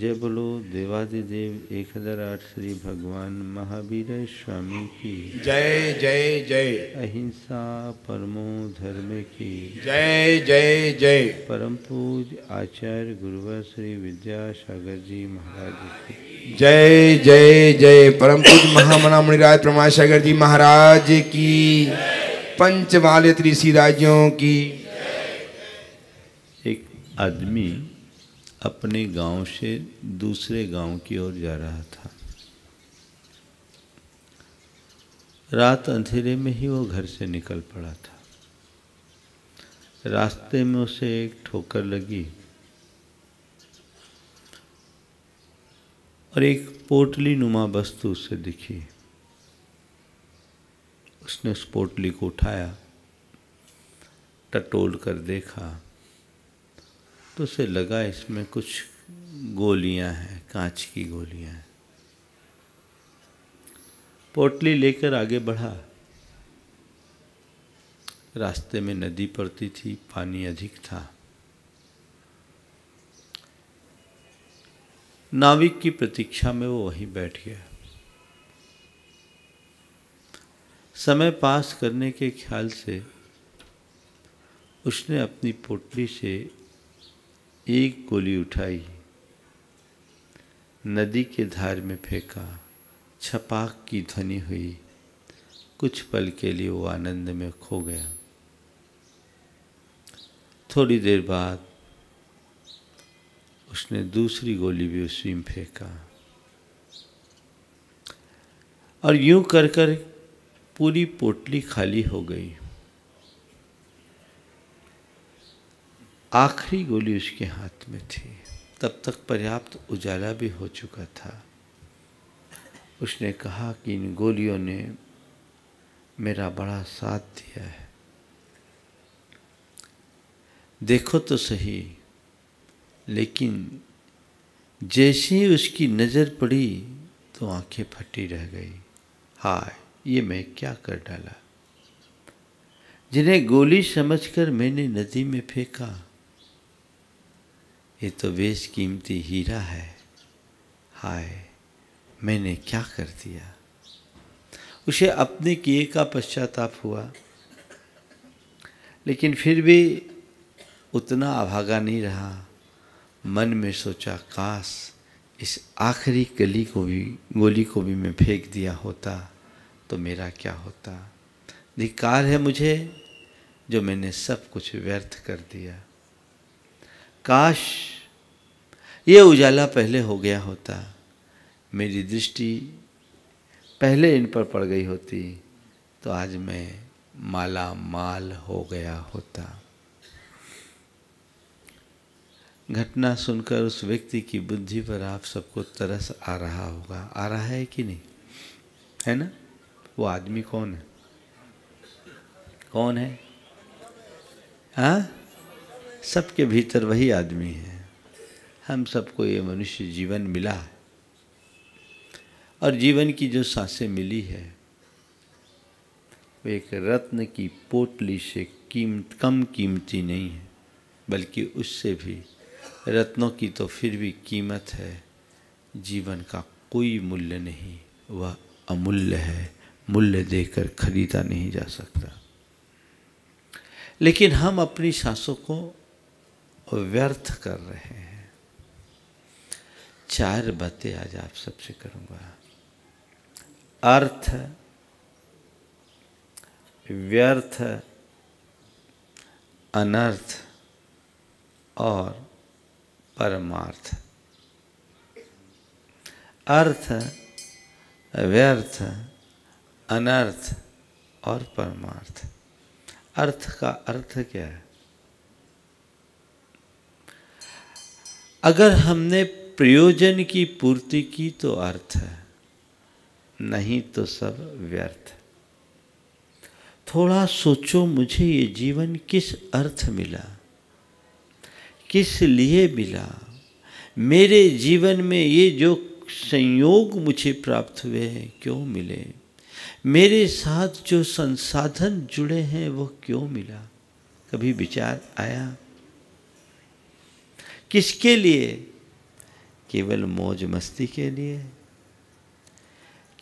जय बोलो देवादिदेव एक हजार आठ श्री भगवान महावीर स्वामी की जय जय जय अहिंसा परमो धर्म की जय जय जय परम पूज आचार्य गुरुवर श्री विद्यासागर जी महाराज की जय जय जय परम पूज महामना मुनिराज सागर जी महाराज की पंच वाले राज्यों की एक आदमी अपने गांव से दूसरे गांव की ओर जा रहा था रात अंधेरे में ही वो घर से निकल पड़ा था रास्ते में उसे एक ठोकर लगी और एक पोटली नुमा वस्तु उसे दिखी उसने उस पोटली को उठाया टटोल कर देखा तो उसे लगा इसमें कुछ गोलियां हैं कांच की गोलियां हैं पोटली लेकर आगे बढ़ा रास्ते में नदी पड़ती थी पानी अधिक था नाविक की प्रतीक्षा में वो वहीं बैठ गया समय पास करने के ख्याल से उसने अपनी पोटली से एक गोली उठाई नदी के धार में फेंका छपाक की ध्वनि हुई कुछ पल के लिए वो आनंद में खो गया थोड़ी देर बाद उसने दूसरी गोली भी उसी में फेंका और यूं कर कर पूरी पोटली खाली हो गई आखिरी गोली उसके हाथ में थी तब तक पर्याप्त उजाला भी हो चुका था उसने कहा कि इन गोलियों ने मेरा बड़ा साथ दिया है देखो तो सही लेकिन जैसे ही उसकी नज़र पड़ी तो आंखें फटी रह गई हाय ये मैं क्या कर डाला जिन्हें गोली समझकर मैंने नदी में फेंका ये तो बेश कीमती हीरा है हाय मैंने क्या कर दिया उसे अपने किए का पश्चाताप हुआ लेकिन फिर भी उतना अभागा नहीं रहा मन में सोचा काश इस आखिरी गली को भी गोली को भी मैं फेंक दिया होता तो मेरा क्या होता धिकार है मुझे जो मैंने सब कुछ व्यर्थ कर दिया काश ये उजाला पहले हो गया होता मेरी दृष्टि पहले इन पर पड़ गई होती तो आज मैं माला माल हो गया होता घटना सुनकर उस व्यक्ति की बुद्धि पर आप सबको तरस आ रहा होगा आ रहा है कि नहीं है ना वो आदमी कौन है कौन है हाँ सबके भीतर वही आदमी है हम सबको ये मनुष्य जीवन मिला है और जीवन की जो सांसें मिली है वे एक रत्न की पोटली से कीमत कम कीमती नहीं है बल्कि उससे भी रत्नों की तो फिर भी कीमत है जीवन का कोई मूल्य नहीं वह अमूल्य है मूल्य देकर खरीदा नहीं जा सकता लेकिन हम अपनी सांसों को व्यर्थ कर रहे हैं चार बातें आज आप सबसे करूंगा अर्थ व्यर्थ अनर्थ और परमार्थ अर्थ व्यर्थ अनर्थ और परमार्थ अर्थ का अर्थ क्या है अगर हमने प्रयोजन की पूर्ति की तो अर्थ है नहीं तो सब व्यर्थ थोड़ा सोचो मुझे ये जीवन किस अर्थ मिला किस लिए मिला मेरे जीवन में ये जो संयोग मुझे प्राप्त हुए हैं क्यों मिले मेरे साथ जो संसाधन जुड़े हैं वो क्यों मिला कभी विचार आया किसके लिए केवल मौज मस्ती के लिए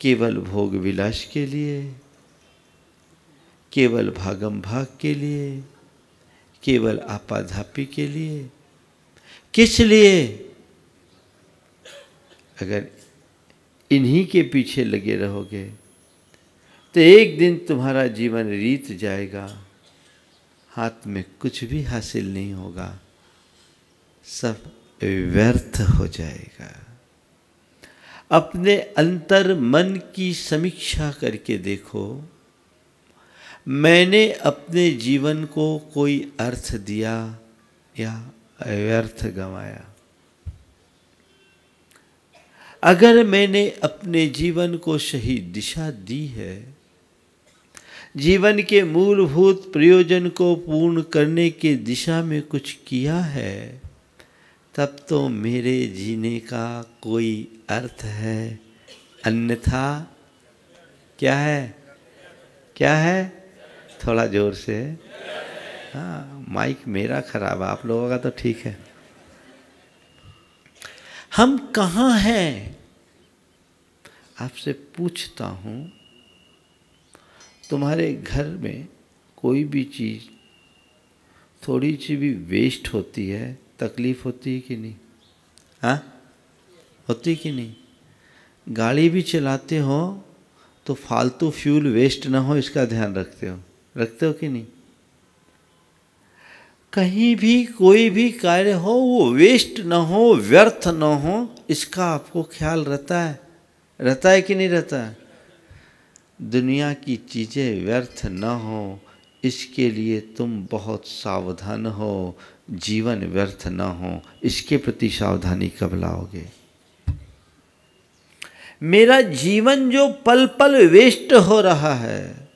केवल भोग विलास के लिए केवल भागम भाग के लिए केवल आपाधापी के लिए किस लिए अगर इन्हीं के पीछे लगे रहोगे तो एक दिन तुम्हारा जीवन रीत जाएगा हाथ में कुछ भी हासिल नहीं होगा सब व्यर्थ हो जाएगा अपने अंतर मन की समीक्षा करके देखो मैंने अपने जीवन को कोई अर्थ दिया या व्यर्थ गंवाया अगर मैंने अपने जीवन को सही दिशा दी है जीवन के मूलभूत प्रयोजन को पूर्ण करने की दिशा में कुछ किया है तब तो मेरे जीने का कोई अर्थ है अन्यथा क्या है क्या है थोड़ा जोर से हाँ माइक मेरा खराब है आप लोगों का तो ठीक है हम कहाँ हैं आपसे पूछता हूँ तुम्हारे घर में कोई भी चीज़ थोड़ी सी भी वेस्ट होती है तकलीफ होती है कि नहीं हाँ होती कि नहीं गाड़ी भी चलाते हो तो फालतू फ्यूल वेस्ट ना हो इसका ध्यान रखते हो रखते हो कि नहीं कहीं भी कोई भी कार्य हो वो वेस्ट ना हो व्यर्थ ना हो इसका आपको ख्याल रहता है रहता है कि नहीं रहता है दुनिया की चीज़ें व्यर्थ ना हो इसके लिए तुम बहुत सावधान हो जीवन व्यर्थ न हो इसके प्रति सावधानी कब लाओगे मेरा जीवन जो पल पल वेस्ट हो रहा है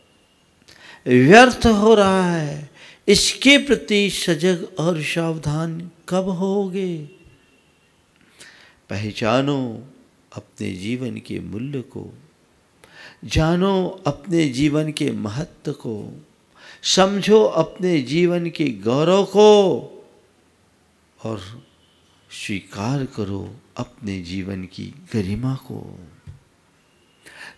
व्यर्थ हो रहा है इसके प्रति सजग और सावधान कब होगे पहचानो अपने जीवन के मूल्य को जानो अपने जीवन के महत्व को समझो अपने जीवन के गौरव को और स्वीकार करो अपने जीवन की गरिमा को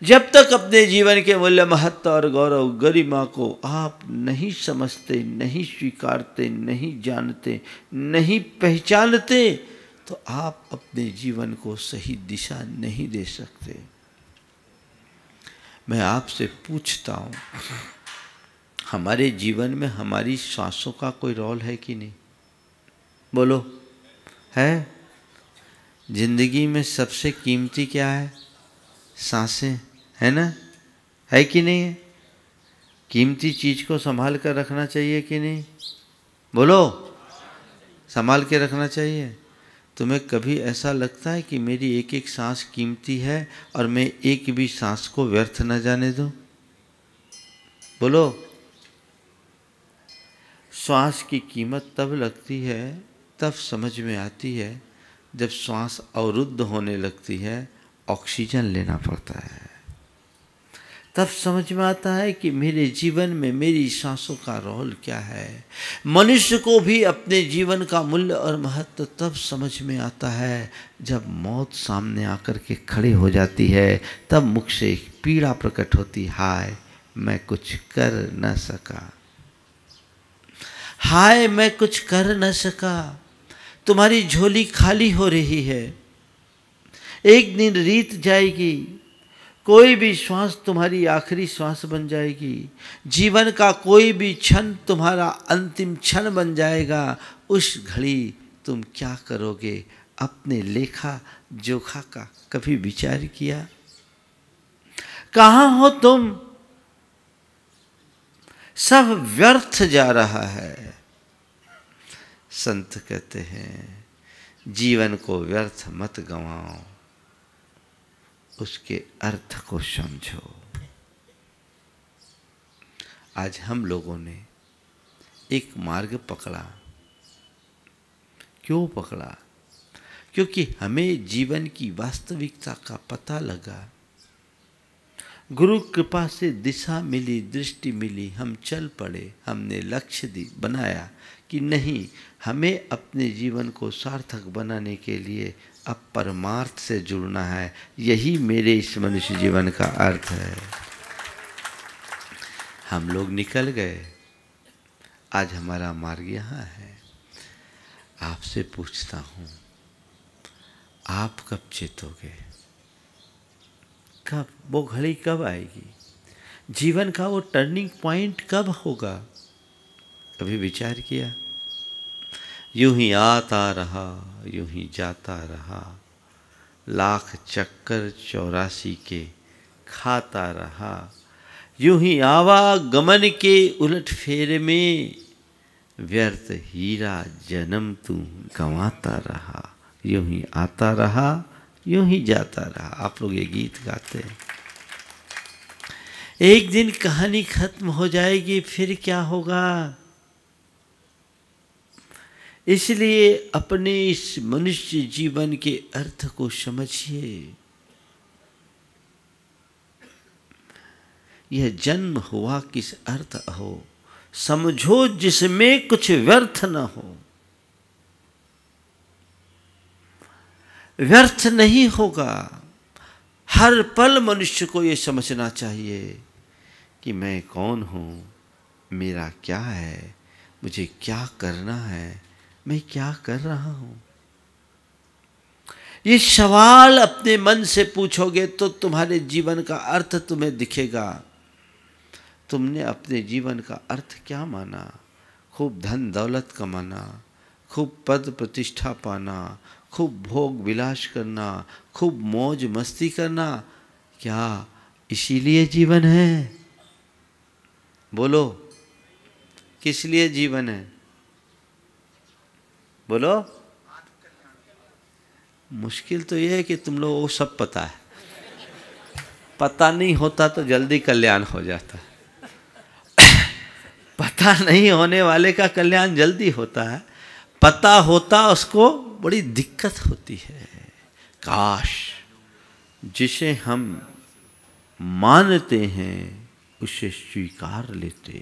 जब तक अपने जीवन के मूल्य महत्व और गौरव गरिमा को आप नहीं समझते नहीं स्वीकारते नहीं जानते नहीं पहचानते तो आप अपने जीवन को सही दिशा नहीं दे सकते मैं आपसे पूछता हूँ हमारे जीवन में हमारी सांसों का कोई रोल है कि नहीं बोलो है जिंदगी में सबसे कीमती क्या है सांसें है ना है कि नहीं है कीमती चीज़ को संभाल कर रखना चाहिए कि नहीं बोलो संभाल के रखना चाहिए तुम्हें कभी ऐसा लगता है कि मेरी एक एक सांस कीमती है और मैं एक भी सांस को व्यर्थ न जाने दूं? बोलो श्वास की कीमत तब लगती है तब समझ में आती है जब श्वास अवरुद्ध होने लगती है ऑक्सीजन लेना पड़ता है तब समझ में आता है कि मेरे जीवन में मेरी सांसों का रोल क्या है मनुष्य को भी अपने जीवन का मूल्य और महत्व तब समझ में आता है जब मौत सामने आकर के खड़े हो जाती है तब मुख से एक पीड़ा प्रकट होती हाय मैं कुछ कर न सका हाय मैं कुछ कर न सका तुम्हारी झोली खाली हो रही है एक दिन रीत जाएगी कोई भी श्वास तुम्हारी आखिरी श्वास बन जाएगी जीवन का कोई भी क्षण तुम्हारा अंतिम क्षण बन जाएगा उस घड़ी तुम क्या करोगे अपने लेखा जोखा का कभी विचार किया कहाँ हो तुम सब व्यर्थ जा रहा है संत कहते हैं जीवन को व्यर्थ मत गंवाओ उसके अर्थ को समझो आज हम लोगों ने एक मार्ग पकड़ा क्यों पकड़ा क्योंकि हमें जीवन की वास्तविकता का पता लगा गुरु कृपा से दिशा मिली दृष्टि मिली हम चल पड़े हमने लक्ष्य दी बनाया कि नहीं हमें अपने जीवन को सार्थक बनाने के लिए अब परमार्थ से जुड़ना है यही मेरे इस मनुष्य जीवन का अर्थ है हम लोग निकल गए आज हमारा मार्ग यहाँ है आपसे पूछता हूँ आप कब चेतोगे कब वो घड़ी कब आएगी जीवन का वो टर्निंग पॉइंट कब होगा कभी विचार किया यूं ही आता रहा यूं ही जाता रहा लाख चक्कर चौरासी के खाता रहा यूं ही आवागमन के उलट फेरे में व्यर्थ हीरा जन्म तू गंवाता रहा यूं ही आता रहा यूं ही जाता रहा आप लोग ये गीत गाते हैं एक दिन कहानी खत्म हो जाएगी फिर क्या होगा इसलिए अपने इस मनुष्य जीवन के अर्थ को समझिए यह जन्म हुआ किस अर्थ हो समझो जिसमें कुछ व्यर्थ न हो व्यर्थ नहीं होगा हर पल मनुष्य को ये समझना चाहिए कि मैं कौन हूं मेरा क्या है मुझे क्या करना है मैं क्या कर रहा हूं ये सवाल अपने मन से पूछोगे तो तुम्हारे जीवन का अर्थ तुम्हें दिखेगा तुमने अपने जीवन का अर्थ क्या माना खूब धन दौलत कमाना खूब पद प्रतिष्ठा पाना खूब भोग विलास करना खूब मौज मस्ती करना क्या इसीलिए जीवन है बोलो किस लिए जीवन है बोलो मुश्किल तो यह है कि तुम लोग वो सब पता है पता नहीं होता तो जल्दी कल्याण हो जाता पता नहीं होने वाले का कल्याण जल्दी होता है पता होता उसको बड़ी दिक्कत होती है काश जिसे हम मानते हैं उसे स्वीकार लेते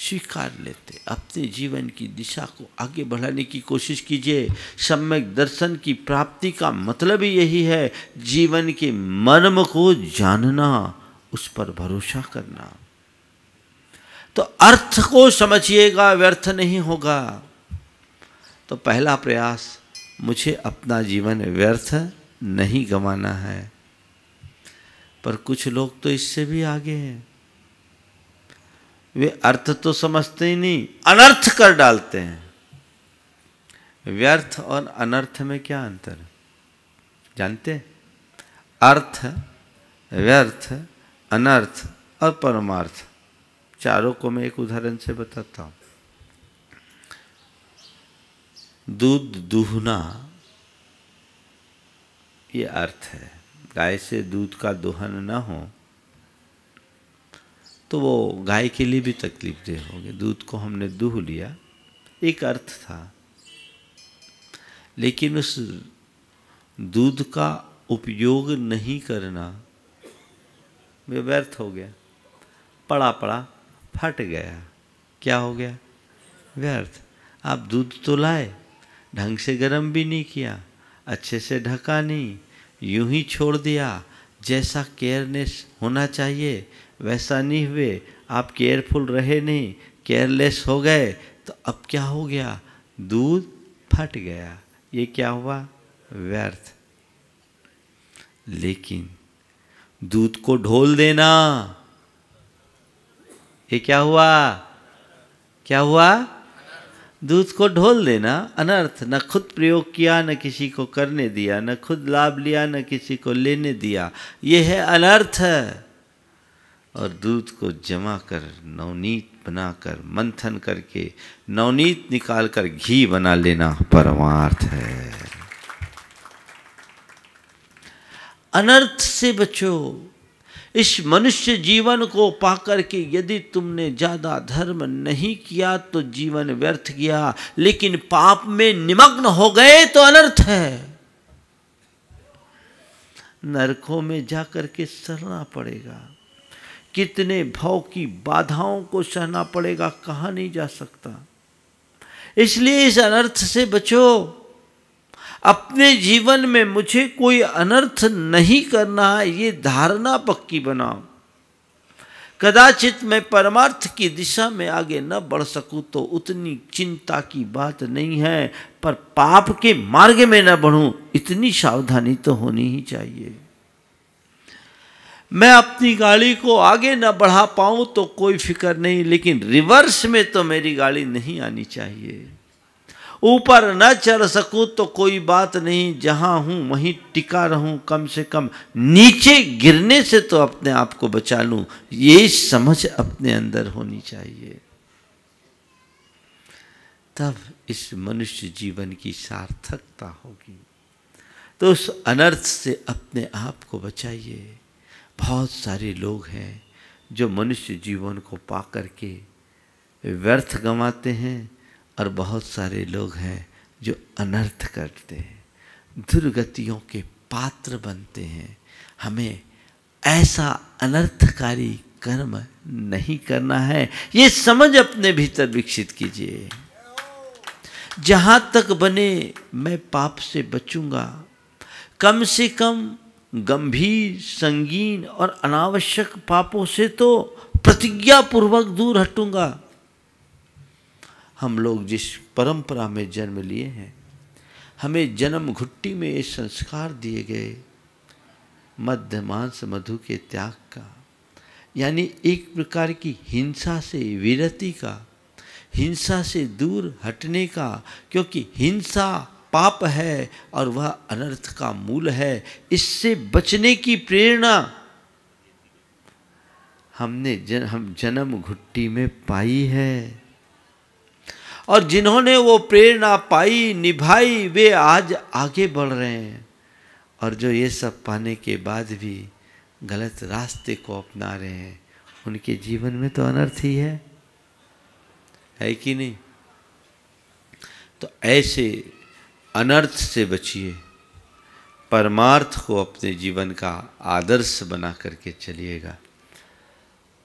स्वीकार लेते अपने जीवन की दिशा को आगे बढ़ाने की कोशिश कीजिए सम्यक दर्शन की प्राप्ति का मतलब ही यही है जीवन के मर्म को जानना उस पर भरोसा करना तो अर्थ को समझिएगा व्यर्थ नहीं होगा तो पहला प्रयास मुझे अपना जीवन व्यर्थ नहीं गंवाना है पर कुछ लोग तो इससे भी आगे हैं वे अर्थ तो समझते ही नहीं अनर्थ कर डालते हैं व्यर्थ और अनर्थ में क्या अंतर है जानते अर्थ व्यर्थ अनर्थ और परमार्थ चारों को मैं एक उदाहरण से बताता हूं दूध दूहना ये अर्थ है गाय से दूध का दोहन ना हो तो वो गाय के लिए भी तकलीफ देह होंगे दूध को हमने दूह लिया एक अर्थ था लेकिन उस दूध का उपयोग नहीं करना वे व्यर्थ हो गया पड़ा पड़ा फट गया क्या हो गया व्यर्थ आप दूध तो लाए ढंग से गर्म भी नहीं किया अच्छे से ढका नहीं यूं ही छोड़ दिया जैसा केयरनेस होना चाहिए वैसा नहीं हुए आप केयरफुल रहे नहीं केयरलेस हो गए तो अब क्या हो गया दूध फट गया ये क्या हुआ व्यर्थ लेकिन दूध को ढोल देना ये क्या हुआ क्या हुआ दूध को ढोल देना अनर्थ न खुद प्रयोग किया न किसी को करने दिया न खुद लाभ लिया न किसी को लेने दिया ये है अनर्थ है और दूध को जमा कर नवनीत बनाकर मंथन करके नवनीत निकाल कर घी बना लेना परमार्थ है अनर्थ से बचो इस मनुष्य जीवन को पाकर के यदि तुमने ज़्यादा धर्म नहीं किया तो जीवन व्यर्थ गया लेकिन पाप में निमग्न हो गए तो अनर्थ है नरकों में जाकर के सरना पड़ेगा कितने भाव की बाधाओं को सहना पड़ेगा कहा नहीं जा सकता इसलिए इस अनर्थ से बचो अपने जीवन में मुझे कोई अनर्थ नहीं करना है ये धारणा पक्की बनाओ कदाचित मैं परमार्थ की दिशा में आगे न बढ़ सकूं तो उतनी चिंता की बात नहीं है पर पाप के मार्ग में न बढ़ूं इतनी सावधानी तो होनी ही चाहिए मैं अपनी गाड़ी को आगे न बढ़ा पाऊं तो कोई फिक्र नहीं लेकिन रिवर्स में तो मेरी गाड़ी नहीं आनी चाहिए ऊपर न चढ़ सकूं तो कोई बात नहीं जहां हूं वहीं टिका रहूं कम से कम नीचे गिरने से तो अपने आप को बचा लूं ये समझ अपने अंदर होनी चाहिए तब इस मनुष्य जीवन की सार्थकता होगी तो उस अनर्थ से अपने आप को बचाइए बहुत सारे लोग हैं जो मनुष्य जीवन को पा करके व्यर्थ गंवाते हैं और बहुत सारे लोग हैं जो अनर्थ करते हैं दुर्गतियों के पात्र बनते हैं हमें ऐसा अनर्थकारी कर्म नहीं करना है ये समझ अपने भीतर विकसित कीजिए जहाँ तक बने मैं पाप से बचूंगा कम से कम गंभीर संगीन और अनावश्यक पापों से तो प्रतिज्ञा पूर्वक दूर हटूंगा हम लोग जिस परंपरा में जन्म लिए हैं हमें जन्म घुट्टी में ये संस्कार दिए गए मध्य मांस मधु के त्याग का यानी एक प्रकार की हिंसा से विरति का हिंसा से दूर हटने का क्योंकि हिंसा पाप है और वह अनर्थ का मूल है इससे बचने की प्रेरणा हमने जन, हम जन्म घुट्टी में पाई है और जिन्होंने वो प्रेरणा पाई निभाई वे आज आगे बढ़ रहे हैं और जो ये सब पाने के बाद भी गलत रास्ते को अपना रहे हैं उनके जीवन में तो अनर्थ ही है है कि नहीं तो ऐसे अनर्थ से बचिए परमार्थ को अपने जीवन का आदर्श बना करके चलिएगा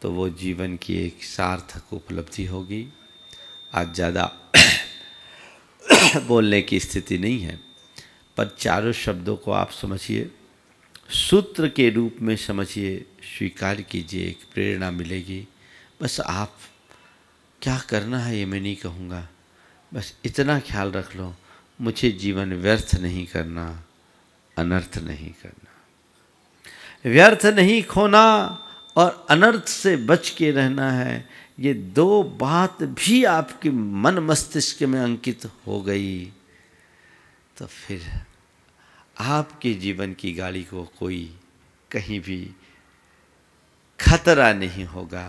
तो वो जीवन की एक सार्थक उपलब्धि होगी आज ज़्यादा बोलने की स्थिति नहीं है पर चारों शब्दों को आप समझिए सूत्र के रूप में समझिए स्वीकार कीजिए एक प्रेरणा मिलेगी बस आप क्या करना है ये मैं नहीं कहूँगा बस इतना ख्याल रख लो मुझे जीवन व्यर्थ नहीं करना अनर्थ नहीं करना व्यर्थ नहीं खोना और अनर्थ से बच के रहना है ये दो बात भी आपके मन मस्तिष्क में अंकित हो गई तो फिर आपके जीवन की गाड़ी को कोई कहीं भी खतरा नहीं होगा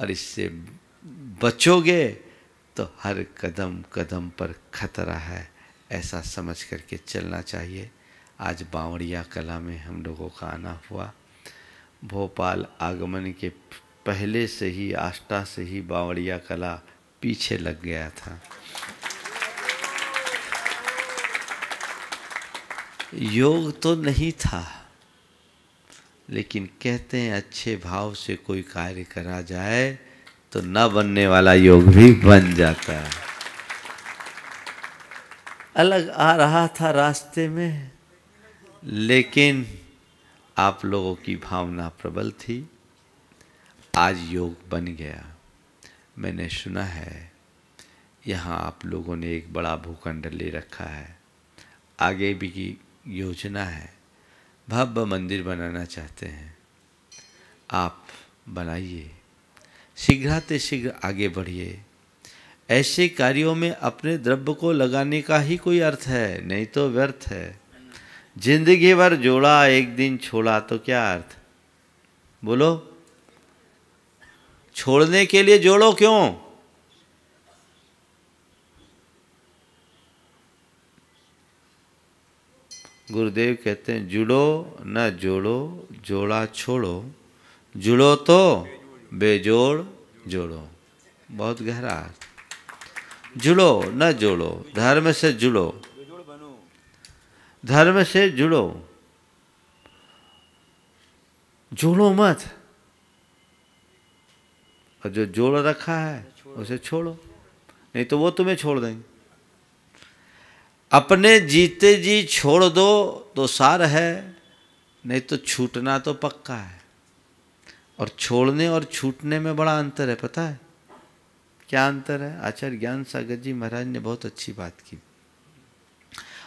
और इससे बचोगे तो हर कदम कदम पर खतरा है ऐसा समझ करके चलना चाहिए आज बावड़िया कला में हम लोगों का आना हुआ भोपाल आगमन के पहले से ही आष्टा से ही बावड़िया कला पीछे लग गया था योग तो नहीं था लेकिन कहते हैं अच्छे भाव से कोई कार्य करा जाए तो न बनने वाला योग भी बन जाता है अलग आ रहा था रास्ते में लेकिन आप लोगों की भावना प्रबल थी आज योग बन गया मैंने सुना है यहाँ आप लोगों ने एक बड़ा भूखंड ले रखा है आगे भी की योजना है भव्य मंदिर बनाना चाहते हैं आप बनाइए शीघ्राते शीघ्र आगे बढ़िए ऐसे कार्यों में अपने द्रव्य को लगाने का ही कोई अर्थ है नहीं तो व्यर्थ है जिंदगी भर जोड़ा एक दिन छोड़ा तो क्या अर्थ बोलो छोड़ने के लिए जोड़ो क्यों गुरुदेव कहते हैं जुड़ो न जोड़ो जोड़ा छोड़ो जुड़ो तो बेजोड़ जोड़ो बहुत गहरा अर्थ जुड़ो न जोड़ो धर्म से जुड़ो धर्म से जुड़ो जोड़ो मत और जो जोड़ रखा है उसे छोड़ो नहीं तो वो तुम्हें छोड़ देंगे अपने जीते जी छोड़ दो तो सार है नहीं तो छूटना तो पक्का है और छोड़ने और छूटने में बड़ा अंतर है पता है क्या अंतर है आचार्य ज्ञान सागर जी महाराज ने बहुत अच्छी बात की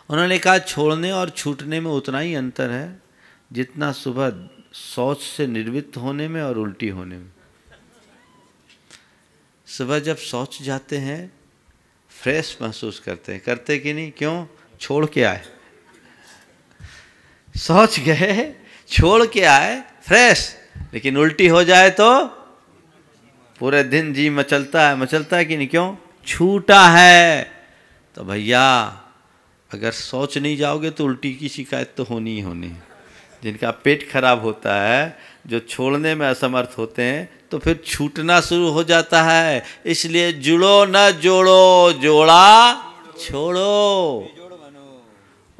उन्होंने कहा छोड़ने और छूटने में उतना ही अंतर है जितना सुबह शौच से निर्वृत्त होने में और उल्टी होने में सुबह जब शौच जाते हैं फ्रेश महसूस करते हैं करते कि नहीं क्यों छोड़ के आए शौच गए छोड़ के आए फ्रेश लेकिन उल्टी हो जाए तो पूरे दिन जी मचलता है मचलता है कि नहीं क्यों छूटा है तो भैया अगर सोच नहीं जाओगे तो उल्टी की शिकायत तो होनी ही होनी जिनका पेट खराब होता है जो छोड़ने में असमर्थ होते हैं तो फिर छूटना शुरू हो जाता है इसलिए जुड़ो न जोड़ो जोड़ा छोड़ो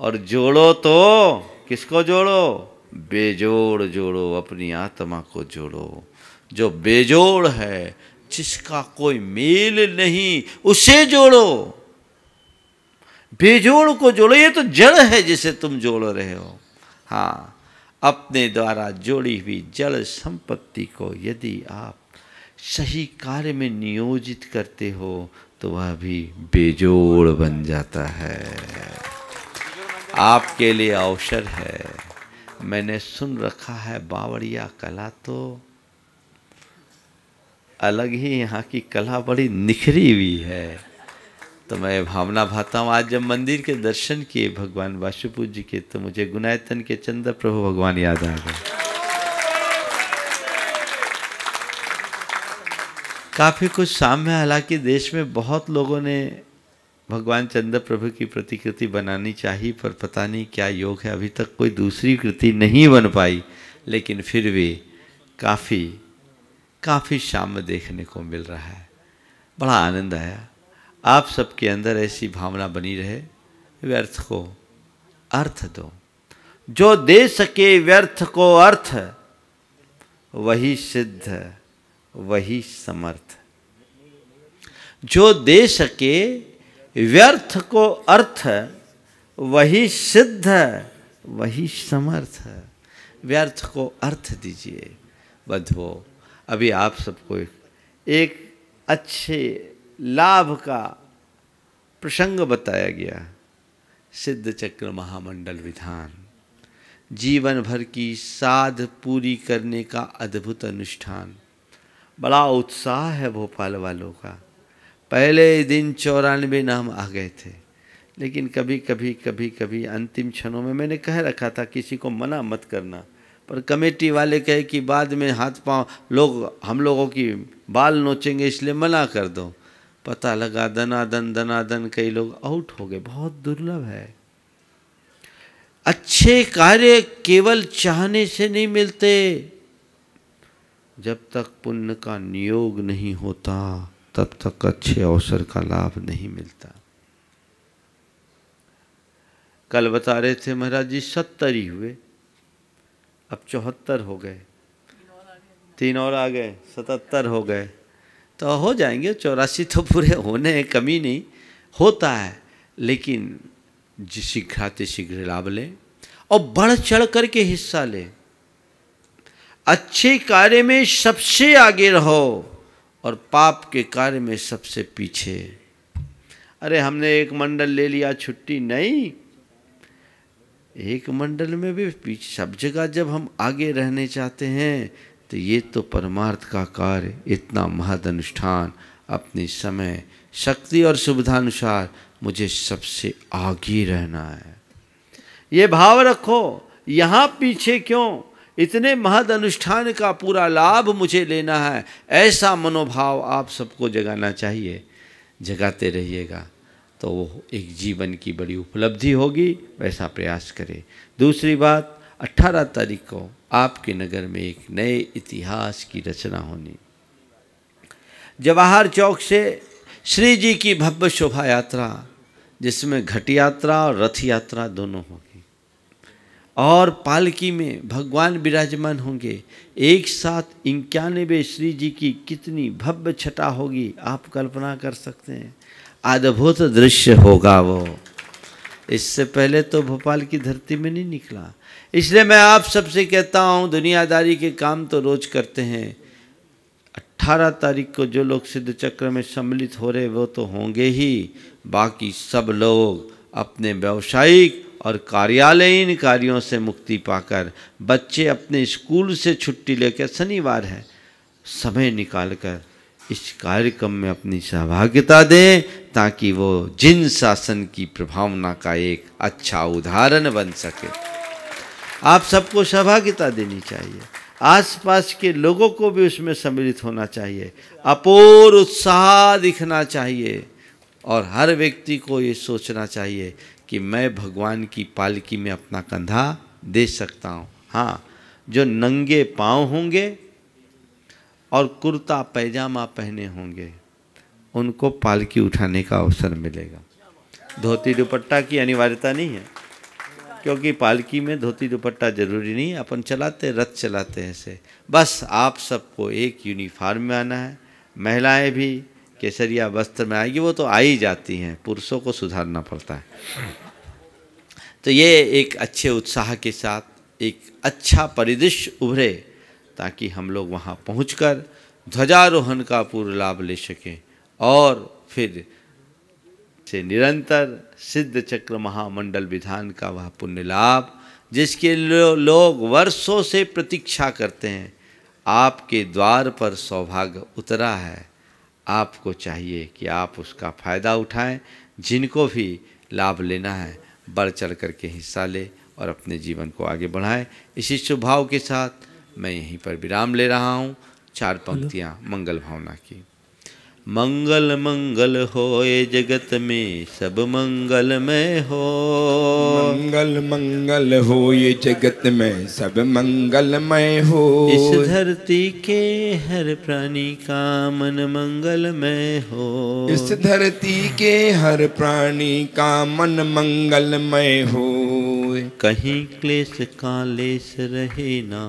और जोड़ो तो किसको जोड़ो बेजोड़ जोड़ो अपनी आत्मा को जोड़ो जो बेजोड़ है जिसका कोई मेल नहीं उसे जोड़ो बेजोड़ को जोड़ो ये तो जड़ है जिसे तुम जोड़ रहे हो हाँ अपने द्वारा जोड़ी हुई जड़ संपत्ति को यदि आप सही कार्य में नियोजित करते हो तो वह भी बेजोड़ बन जाता है आपके लिए अवसर है मैंने सुन रखा है बावड़िया कला तो अलग ही यहाँ की कला बड़ी निखरी हुई है तो मैं भावना भाता हूँ आज जब मंदिर के दर्शन किए भगवान वासुपू जी के तो मुझे गुनायतन के चंद्र प्रभु भगवान याद आ गए काफ़ी कुछ साम्य हालांकि देश में बहुत लोगों ने भगवान चंद्र प्रभु की प्रतिकृति बनानी चाहिए पर पता नहीं क्या योग है अभी तक कोई दूसरी कृति नहीं बन पाई लेकिन फिर भी काफ़ी काफ़ी शाम में देखने को मिल रहा है बड़ा आनंद आया आप सबके अंदर ऐसी भावना बनी रहे व्यर्थ को अर्थ दो जो दे सके व्यर्थ को अर्थ वही सिद्ध वही समर्थ जो दे सके व्यर्थ को अर्थ वही सिद्ध वही समर्थ व्यर्थ को अर्थ दीजिए बधो अभी आप सबको एक, एक अच्छे लाभ का प्रसंग बताया गया सिद्ध चक्र महामंडल विधान जीवन भर की साध पूरी करने का अद्भुत अनुष्ठान बड़ा उत्साह है भोपाल वालों का पहले दिन चौरानवे नाम आ गए थे लेकिन कभी कभी कभी कभी अंतिम क्षणों में मैंने कह रखा था किसी को मना मत करना पर कमेटी वाले कहे कि बाद में हाथ पांव लोग हम लोगों की बाल नोचेंगे इसलिए मना कर दो पता लगा दनादन दनादन कई लोग आउट हो गए बहुत दुर्लभ है अच्छे कार्य केवल चाहने से नहीं मिलते जब तक पुण्य का नियोग नहीं होता तब तक अच्छे अवसर का लाभ नहीं मिलता कल बता रहे थे महाराज जी सत्तर ही हुए अब चौहत्तर हो गए तीन और आ गए सतहत्तर हो गए तो हो जाएंगे चौरासी तो पूरे होने हैं कमी नहीं होता है लेकिन शीघ्राते शीघ्र लाभ लें और बढ़ चढ़ करके हिस्सा लें अच्छे कार्य में सबसे आगे रहो और पाप के कार्य में सबसे पीछे अरे हमने एक मंडल ले लिया छुट्टी नहीं एक मंडल में भी पीछे सब जगह जब हम आगे रहने चाहते हैं तो ये तो परमार्थ का कार्य इतना अनुष्ठान अपने समय शक्ति और सुविधानुसार मुझे सबसे आगे रहना है ये भाव रखो यहाँ पीछे क्यों इतने महद अनुष्ठान का पूरा लाभ मुझे लेना है ऐसा मनोभाव आप सबको जगाना चाहिए जगाते रहिएगा तो वो एक जीवन की बड़ी उपलब्धि होगी वैसा प्रयास करें दूसरी बात 18 तारीख को आपके नगर में एक नए इतिहास की रचना होनी जवाहर चौक से श्री जी की भव्य शोभा यात्रा जिसमें घट यात्रा और रथ यात्रा दोनों होगी और पालकी में भगवान विराजमान होंगे एक साथ इक्यानबे श्री जी की कितनी भव्य छटा होगी आप कल्पना कर सकते हैं अद्भुत दृश्य होगा वो इससे पहले तो भोपाल की धरती में नहीं निकला इसलिए मैं आप सबसे कहता हूँ दुनियादारी के काम तो रोज़ करते हैं 18 तारीख को जो लोग सिद्ध चक्र में सम्मिलित हो रहे वो तो होंगे ही बाकी सब लोग अपने व्यवसायिक और कार्यालयीन कार्यों से मुक्ति पाकर बच्चे अपने स्कूल से छुट्टी लेकर शनिवार है समय निकाल कर इस कार्यक्रम में अपनी सहभागिता दें ताकि वो जिन शासन की प्रभावना का एक अच्छा उदाहरण बन सके आप सबको सहभागिता देनी चाहिए आसपास के लोगों को भी उसमें सम्मिलित होना चाहिए अपूर उत्साह दिखना चाहिए और हर व्यक्ति को ये सोचना चाहिए कि मैं भगवान की पालकी में अपना कंधा दे सकता हूँ हाँ जो नंगे पाँव होंगे और कुर्ता पैजामा पहने होंगे उनको पालकी उठाने का अवसर मिलेगा धोती दुपट्टा की अनिवार्यता नहीं है क्योंकि पालकी में धोती दुपट्टा जरूरी नहीं अपन चलाते रथ चलाते हैं ऐसे बस आप सबको एक यूनिफॉर्म में आना है महिलाएं भी केसरिया वस्त्र में आएगी वो तो आ ही जाती हैं पुरुषों को सुधारना पड़ता है तो ये एक अच्छे उत्साह के साथ एक अच्छा परिदृश्य उभरे ताकि हम लोग वहाँ कर ध्वजारोहण का पूर्ण लाभ ले सकें और फिर से निरंतर सिद्ध चक्र महामंडल विधान का वह पुण्य लाभ जिसके लो, लोग वर्षों से प्रतीक्षा करते हैं आपके द्वार पर सौभाग्य उतरा है आपको चाहिए कि आप उसका फ़ायदा उठाएं जिनको भी लाभ लेना है बढ़ चढ़ करके हिस्सा लें और अपने जीवन को आगे बढ़ाएं इसी स्वभाव के साथ मैं यहीं पर विराम ले रहा हूँ चार पंक्तियाँ मंगल भावना की मंगल मंगल हो ये जगत में सब मंगल में हो मंगल मंगल हो ये जगत में सब मंगल में हो इस धरती के हर प्राणी का मन मंगल में हो इस धरती के हर प्राणी का मन मंगल में हो होए कहीं क्लेश का लेस रहे ना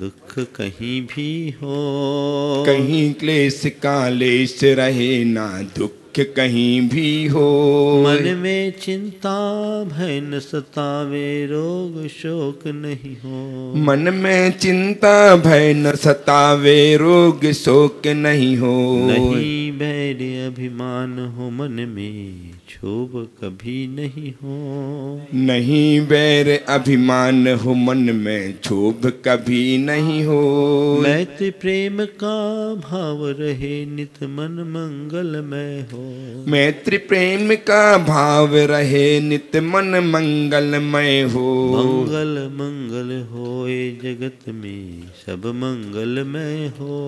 दुख कहीं भी हो कहीं क्लेश का लेस रहे ना दुख कहीं भी हो मन में चिंता भय न सतावे रोग शोक नहीं हो मन में चिंता भय न सतावे रोग शोक नहीं हो नहीं बैर अभिमान हो मन में क्षोभ कभी नहीं हो नहीं बैर अभिमान हो मन में क्षोभ कभी नहीं हो मैत प्रेम का भाव रहे नित मन मंगल में हो मैत्री प्रेम का भाव रहे नित मन मंगल में हो मंगल मंगल ए जगत में सब मंगल में हो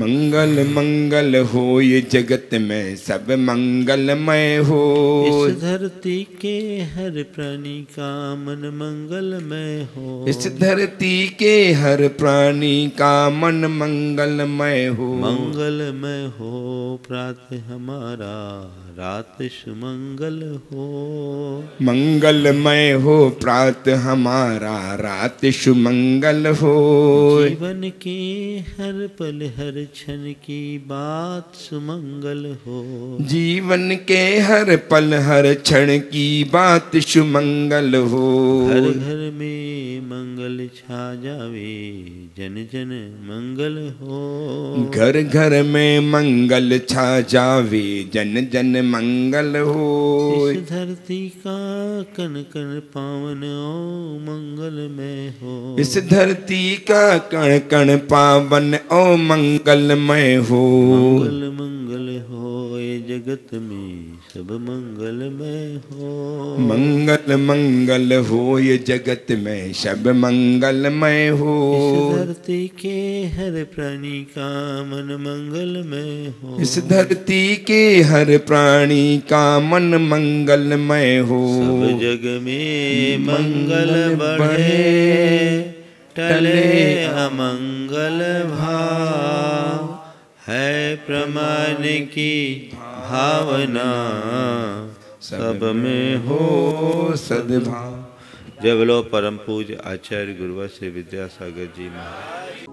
मंगल मंगल हो ये जगत में सब मंगलमय हो इस धरती के हर प्राणी का मन मंगलमय हो इस धरती के हर प्राणी का मन मंगलमय हो मंगलमय हो प्रातः हमारा रात सुमंगल हो मंगलमय हो प्रातः हमारा रात सुमंगल हो जीवन के हर पल हर क्षण की बात सुमंगल हो जीवन के हर पल हर क्षण की बात सुमंगल हो हर घर में मंगल छा जावे जन जन मंगल हो घर घर में मंगल छा जावे जन जन मंगल हो इस धरती का कन कन पावन ओ मंगल में हो इस धरती का कण कण पावन ओ मंगल में हो मंगल मंगल हो ए जगत में सब मंगल में हो मंगल मंगल हो ये जगत में सब मंगल में हो इस धरती के हर प्राणी का मन मंगल में हो इस धरती के हर प्राणी का मन मंगल में हो सब जग में मंगल बढ़े टले अमंगल भा है प्रमाण की भावना सब में हो सद्भाव जब लो परम पूज आचार्य गुरुवर श्री विद्यासागर जी महाराज